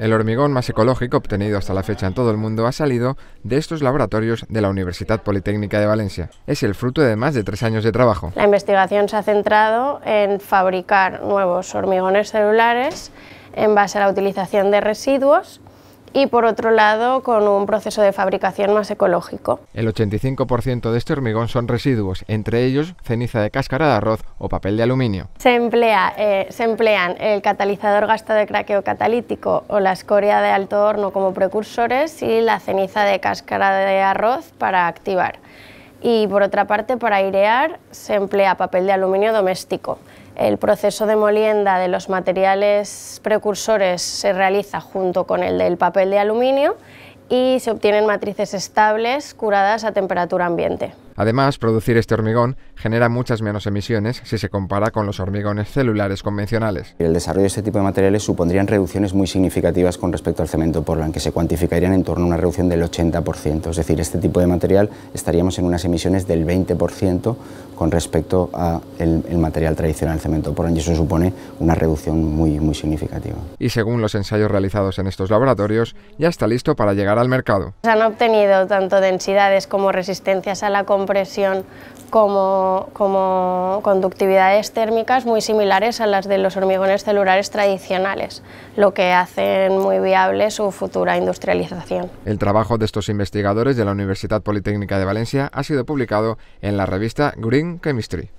El hormigón más ecológico obtenido hasta la fecha en todo el mundo ha salido de estos laboratorios de la Universidad Politécnica de Valencia. Es el fruto de más de tres años de trabajo. La investigación se ha centrado en fabricar nuevos hormigones celulares en base a la utilización de residuos y por otro lado con un proceso de fabricación más ecológico. El 85% de este hormigón son residuos, entre ellos ceniza de cáscara de arroz o papel de aluminio. Se, emplea, eh, se emplean el catalizador gasto de craqueo catalítico o la escoria de alto horno como precursores y la ceniza de cáscara de arroz para activar y por otra parte para airear se emplea papel de aluminio doméstico. El proceso de molienda de los materiales precursores se realiza junto con el del papel de aluminio y se obtienen matrices estables curadas a temperatura ambiente. Además, producir este hormigón genera muchas menos emisiones si se compara con los hormigones celulares convencionales. El desarrollo de este tipo de materiales supondrían reducciones muy significativas con respecto al cemento Portland, que se cuantificarían en torno a una reducción del 80%. Es decir, este tipo de material estaríamos en unas emisiones del 20% con respecto al material tradicional, cemento Portland, y eso supone una reducción muy, muy significativa. Y según los ensayos realizados en estos laboratorios, ya está listo para llegar al mercado. Se han obtenido tanto densidades como resistencias a la compresión como, como, conductividades térmicas muy similares a las de los hormigones celulares tradicionales, lo que hace muy viable su futura industrialización. El trabajo de estos investigadores de la Universidad Politécnica de Valencia ha sido publicado en la revista Green Chemistry.